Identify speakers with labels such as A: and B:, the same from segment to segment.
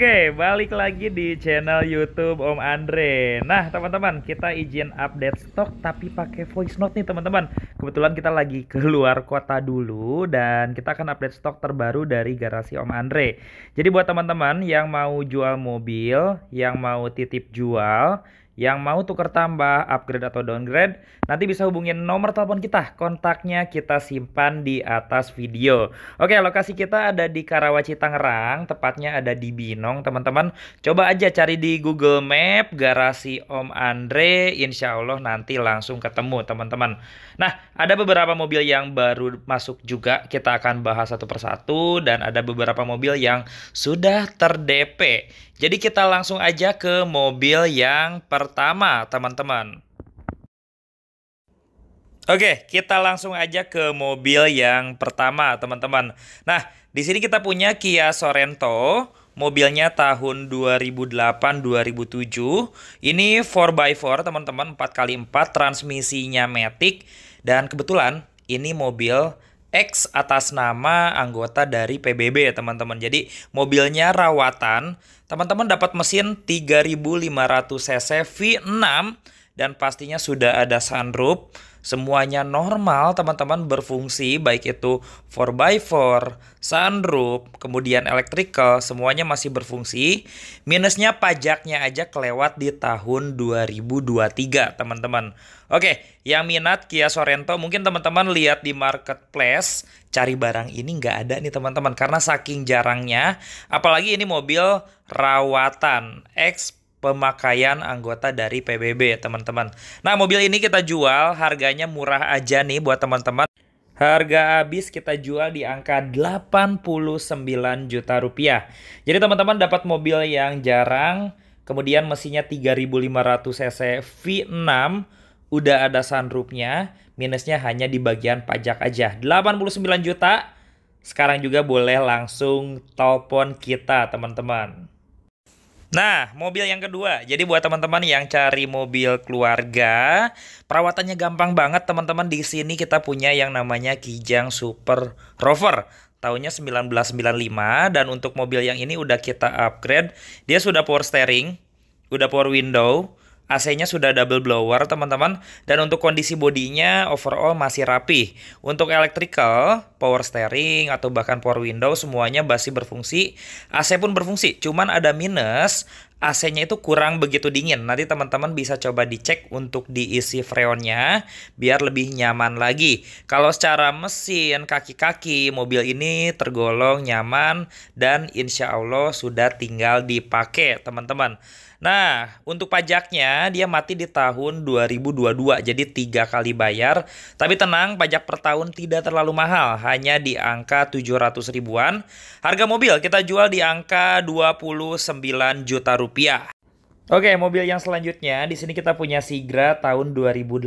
A: Oke, balik lagi di channel YouTube Om Andre. Nah, teman-teman, kita izin update stok tapi pakai voice note nih, teman-teman. Kebetulan kita lagi keluar kota dulu dan kita akan update stok terbaru dari garasi Om Andre. Jadi buat teman-teman yang mau jual mobil, yang mau titip jual, yang mau tukar tambah, upgrade atau downgrade, nanti bisa hubungin nomor telepon kita. Kontaknya kita simpan di atas video. Oke, lokasi kita ada di Karawaci Tangerang, tepatnya ada di Binong, teman-teman. Coba aja cari di Google Map garasi Om Andre, insya Allah nanti langsung ketemu, teman-teman. Nah, ada beberapa mobil yang baru masuk juga, kita akan bahas satu persatu, dan ada beberapa mobil yang sudah ter jadi kita langsung aja ke mobil yang pertama, teman-teman. Oke, kita langsung aja ke mobil yang pertama, teman-teman. Nah, di sini kita punya Kia Sorento, mobilnya tahun 2008-2007. Ini 4x4, teman-teman, 4x4, transmisinya matic dan kebetulan ini mobil X atas nama anggota dari PBB ya teman-teman. Jadi mobilnya rawatan, teman-teman dapat mesin 3500 cc V6 dan pastinya sudah ada sunroof. Semuanya normal, teman-teman berfungsi baik itu 4x4, sunroof, kemudian electrical, semuanya masih berfungsi. Minusnya pajaknya aja kelewat di tahun 2023, teman-teman. Oke, yang minat Kia Sorento mungkin teman-teman lihat di marketplace, cari barang ini nggak ada nih teman-teman karena saking jarangnya. Apalagi ini mobil rawatan, eks pemakaian anggota dari PBB ya teman-teman. Nah mobil ini kita jual harganya murah aja nih buat teman-teman. Harga habis kita jual di angka 89 juta rupiah. Jadi teman-teman dapat mobil yang jarang, kemudian mesinnya 3500 cc V6, udah ada sunroofnya, minusnya hanya di bagian pajak aja. 89 juta, sekarang juga boleh langsung telepon kita teman-teman. Nah, mobil yang kedua. Jadi buat teman-teman yang cari mobil keluarga, perawatannya gampang banget teman-teman. Di sini kita punya yang namanya Kijang Super Rover. Tahunnya 1995 dan untuk mobil yang ini udah kita upgrade. Dia sudah power steering, udah power window, AC-nya sudah double blower teman-teman dan untuk kondisi bodinya overall masih rapi. Untuk electrical, power steering atau bahkan power window semuanya masih berfungsi. AC pun berfungsi, cuman ada minus AC-nya itu kurang begitu dingin. Nanti teman-teman bisa coba dicek untuk diisi freonnya biar lebih nyaman lagi. Kalau secara mesin, kaki-kaki, mobil ini tergolong nyaman dan insya Allah sudah tinggal dipakai teman-teman. Nah, untuk pajaknya dia mati di tahun 2022, jadi tiga kali bayar. Tapi tenang, pajak per tahun tidak terlalu mahal, hanya di angka 700 ribuan. Harga mobil kita jual di angka 29 juta rupiah. Oke, mobil yang selanjutnya di sini kita punya Sigra tahun 2018,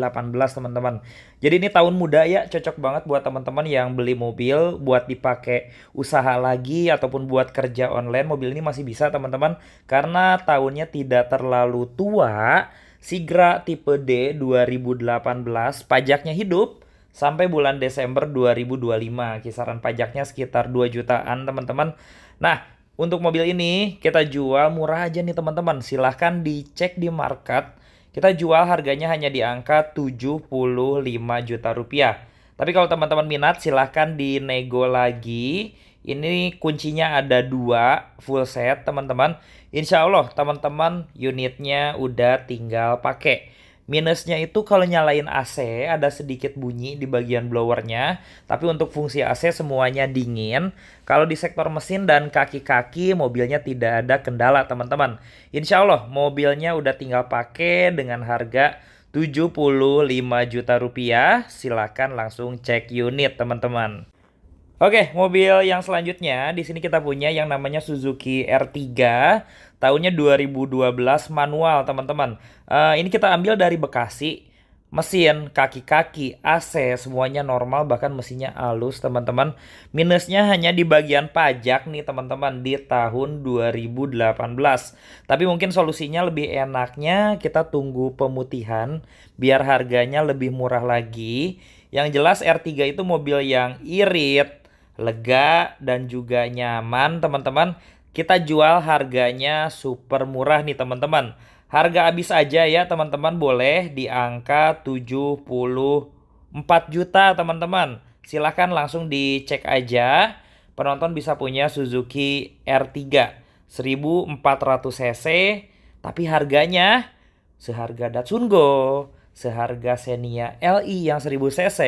A: teman-teman. Jadi ini tahun muda ya, cocok banget buat teman-teman yang beli mobil buat dipakai usaha lagi ataupun buat kerja online. Mobil ini masih bisa, teman-teman, karena tahunnya tidak terlalu tua. Sigra tipe D 2018, pajaknya hidup sampai bulan Desember 2025. Kisaran pajaknya sekitar 2 jutaan, teman-teman. Nah, untuk mobil ini kita jual murah aja nih teman-teman. Silahkan dicek di market. Kita jual harganya hanya di angka 75 juta rupiah. Tapi kalau teman-teman minat silahkan dinego lagi. Ini kuncinya ada dua full set teman-teman. Insya Allah teman-teman unitnya udah tinggal pakai. Minusnya itu kalau nyalain AC ada sedikit bunyi di bagian blowernya, tapi untuk fungsi AC semuanya dingin. Kalau di sektor mesin dan kaki-kaki mobilnya tidak ada kendala teman-teman. Insya Allah mobilnya udah tinggal pakai dengan harga 75 juta rupiah. Silakan langsung cek unit teman-teman. Oke, mobil yang selanjutnya di sini kita punya yang namanya Suzuki R3 tahunnya 2012 manual, teman-teman. Uh, ini kita ambil dari Bekasi. Mesin, kaki-kaki, AC semuanya normal bahkan mesinnya halus, teman-teman. Minusnya hanya di bagian pajak nih, teman-teman, di tahun 2018. Tapi mungkin solusinya lebih enaknya kita tunggu pemutihan biar harganya lebih murah lagi. Yang jelas R3 itu mobil yang irit, lega dan juga nyaman teman-teman. Kita jual harganya super murah nih teman-teman. Harga habis aja ya teman-teman boleh di angka 74 juta teman-teman. Silahkan langsung dicek aja. Penonton bisa punya Suzuki R3 1400 cc tapi harganya seharga Datsun Go seharga Xenia LI yang 1000 cc,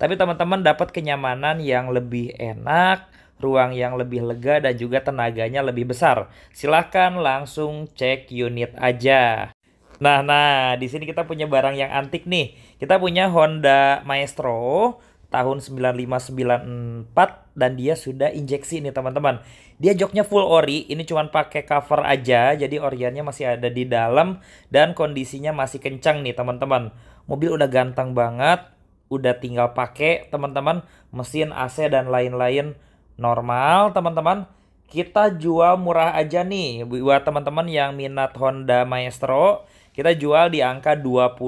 A: tapi teman-teman dapat kenyamanan yang lebih enak, ruang yang lebih lega dan juga tenaganya lebih besar. Silahkan langsung cek unit aja. Nah, nah, di sini kita punya barang yang antik nih. Kita punya Honda Maestro tahun 9594 dan dia sudah injeksi ini teman-teman. Dia joknya full ori, ini cuman pakai cover aja jadi oriannya masih ada di dalam dan kondisinya masih kencang nih teman-teman. Mobil udah ganteng banget, udah tinggal pakai teman-teman, mesin AC dan lain-lain normal teman-teman. Kita jual murah aja nih buat teman-teman yang minat Honda Maestro kita jual di angka 29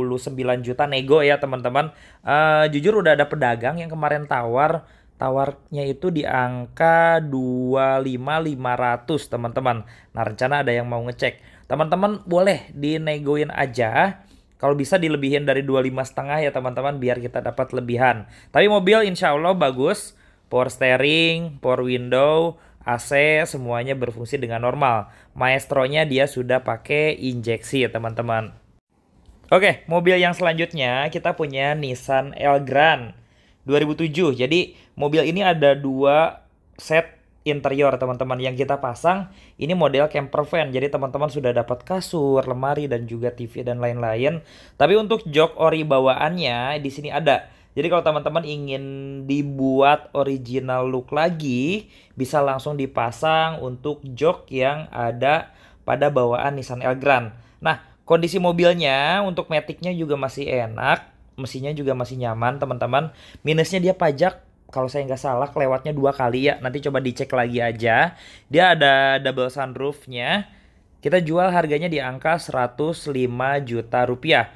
A: juta nego ya teman-teman. Uh, jujur udah ada pedagang yang kemarin tawar tawarnya itu di angka 25500 teman-teman. Nah, rencana ada yang mau ngecek. Teman-teman boleh dinegoin aja. Kalau bisa dilebihin dari 25 setengah ya teman-teman biar kita dapat lebihan. Tapi mobil insya Allah bagus. Power steering, power window, AC semuanya berfungsi dengan normal. Maestronya dia sudah pakai injeksi ya teman-teman. Oke, mobil yang selanjutnya kita punya Nissan Elgrand 2007. Jadi mobil ini ada dua set interior teman-teman yang kita pasang ini model camper van jadi teman-teman sudah dapat kasur lemari dan juga TV dan lain-lain tapi untuk jok ori bawaannya di sini ada jadi kalau teman-teman ingin dibuat original look lagi, bisa langsung dipasang untuk jok yang ada pada bawaan Nissan Elgrand. Nah, kondisi mobilnya untuk metiknya juga masih enak, mesinnya juga masih nyaman teman-teman. Minusnya dia pajak kalau saya nggak salah lewatnya dua kali ya. Nanti coba dicek lagi aja. Dia ada double sunroofnya. Kita jual harganya di angka 105 juta rupiah.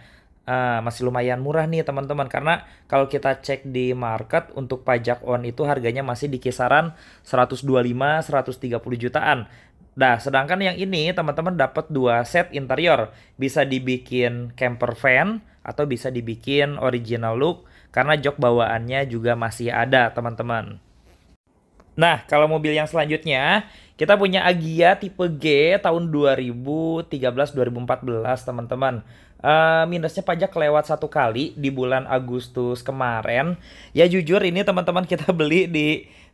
A: Uh, masih lumayan murah nih teman-teman karena kalau kita cek di market untuk pajak on itu harganya masih di kisaran 125 130 jutaan. Nah, sedangkan yang ini teman-teman dapat dua set interior, bisa dibikin camper van atau bisa dibikin original look karena jok bawaannya juga masih ada, teman-teman. Nah, kalau mobil yang selanjutnya, kita punya Agia tipe G tahun 2013-2014, teman-teman uh, minusnya pajak lewat satu kali di bulan Agustus kemarin. Ya jujur ini teman-teman kita beli di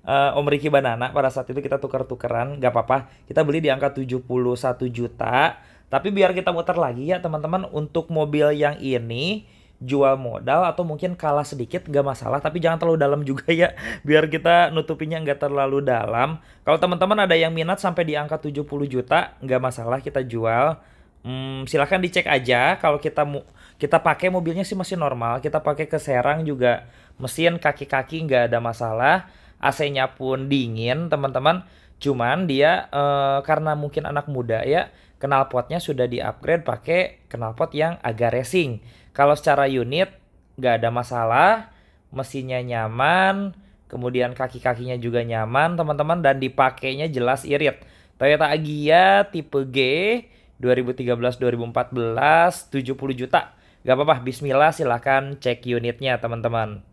A: uh, Om Riki Banana pada saat itu kita tukar tukaran nggak apa-apa. Kita beli di angka 71 juta. Tapi biar kita muter lagi ya teman-teman untuk mobil yang ini jual modal atau mungkin kalah sedikit gak masalah tapi jangan terlalu dalam juga ya biar kita nutupinnya nggak terlalu dalam kalau teman-teman ada yang minat sampai di angka 70 juta nggak masalah kita jual Hmm, silahkan dicek aja kalau kita mu kita pakai mobilnya sih masih normal kita pakai ke Serang juga mesin kaki-kaki nggak ada masalah AC-nya pun dingin teman-teman cuman dia eh, karena mungkin anak muda ya knalpotnya sudah di upgrade pakai knalpot yang agak racing kalau secara unit nggak ada masalah mesinnya nyaman kemudian kaki-kakinya juga nyaman teman-teman dan dipakainya jelas irit Toyota Agya tipe G 2013-2014 70 juta. Gak apa-apa, bismillah silahkan cek unitnya teman-teman.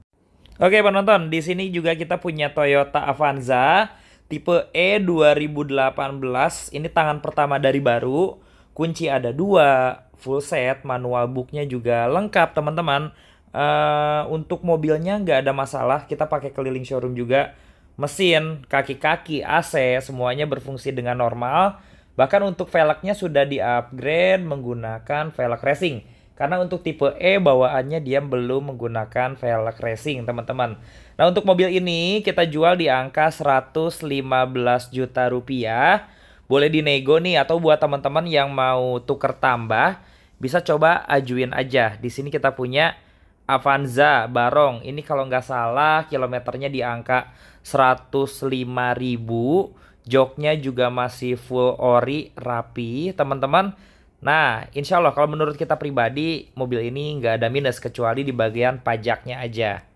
A: Oke penonton, di sini juga kita punya Toyota Avanza tipe E 2018. Ini tangan pertama dari baru. Kunci ada dua, full set, manual booknya juga lengkap teman-teman. Uh, untuk mobilnya nggak ada masalah, kita pakai keliling showroom juga. Mesin, kaki-kaki, AC, semuanya berfungsi dengan normal Bahkan untuk velgnya sudah di-upgrade menggunakan velg racing. Karena untuk tipe E bawaannya dia belum menggunakan velg racing, teman-teman. Nah, untuk mobil ini kita jual di angka 115 juta rupiah. Boleh dinego nih atau buat teman-teman yang mau tuker tambah bisa coba ajuin aja. Di sini kita punya Avanza Barong. Ini kalau nggak salah kilometernya di angka 105 ribu joknya juga masih full ori rapi teman-teman nah insya Allah kalau menurut kita pribadi mobil ini nggak ada minus kecuali di bagian pajaknya aja